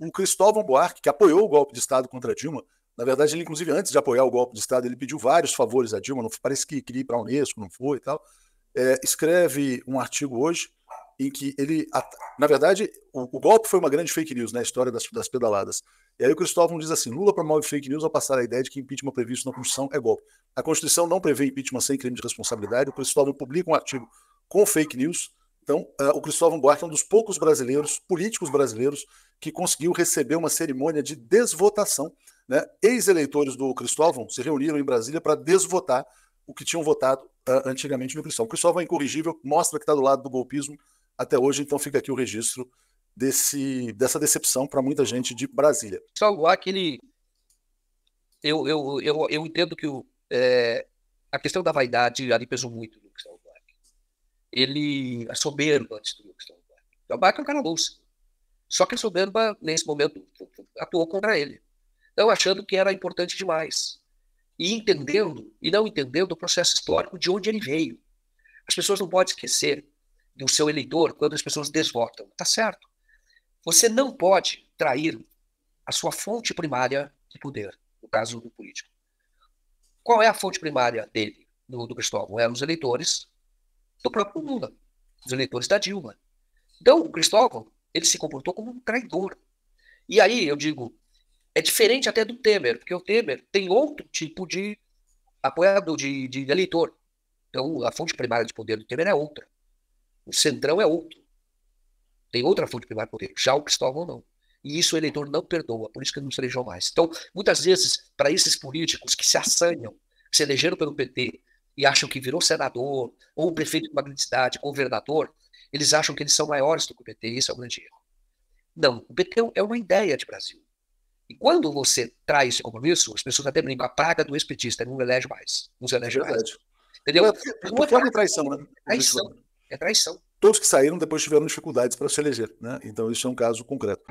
o Cristóvão Buarque, que apoiou o golpe de Estado contra Dilma, na verdade, ele, inclusive, antes de apoiar o golpe de Estado, ele pediu vários favores a Dilma, não, parece que queria ir para a Unesco, não foi e tal. É, escreve um artigo hoje em que ele. Na verdade, o, o golpe foi uma grande fake news na né, história das, das, pedaladas. E aí o Cristóvão diz assim: Lula promove fake news ao passar a ideia de que impeachment previsto na Constituição é golpe. A Constituição não prevê impeachment sem crime de responsabilidade. O Cristóvão publica um artigo com fake news então, ah, o Cristóvão Buarque é um dos poucos brasileiros, políticos brasileiros, que conseguiu receber uma cerimônia de desvotação. Né? Ex-eleitores do Cristóvão se reuniram em Brasília para desvotar o que tinham votado uh, antigamente no Cristóvão. O Cristóvão é incorrigível, mostra que está do lado do golpismo até hoje, então fica aqui o registro desse, dessa decepção para muita gente de Brasília. Cristóvão Buarque, aquele, eu, eu, eu, eu entendo que o, é... a questão da vaidade ali pesou muito ele é soberba antes do Wilson. Então, o Bach é um cara louco. Só que a é soberba, nesse momento, atuou contra ele. Então, achando que era importante demais. E entendendo, e não entendendo o processo histórico de onde ele veio. As pessoas não podem esquecer do seu eleitor quando as pessoas desvotam. Tá certo. Você não pode trair a sua fonte primária de poder, no caso do político. Qual é a fonte primária dele, do, do Cristóvão? Eram é os eleitores do próprio Lula, dos eleitores da Dilma. Então, o Cristóvão, ele se comportou como um traidor. E aí, eu digo, é diferente até do Temer, porque o Temer tem outro tipo de apoiador, de, de eleitor. Então, a fonte primária de poder do Temer é outra. O Centrão é outro. Tem outra fonte primária de poder. Já o Cristóvão não. E isso o eleitor não perdoa, por isso que ele não se elegeu mais. Então, muitas vezes, para esses políticos que se assanham, que se elegeram pelo PT, e acham que virou senador, ou prefeito de uma grande cidade, governador, eles acham que eles são maiores do que o PT, e isso é um grande erro. Não, o PT é, é uma ideia de Brasil. E quando você traz esse compromisso, as pessoas até brincam, a praga do espetista não elege mais, não se elege mais. Entendeu? Uma forma de traição, né? É traição, é traição. Todos que saíram depois tiveram dificuldades para se eleger, né? Então isso é um caso concreto.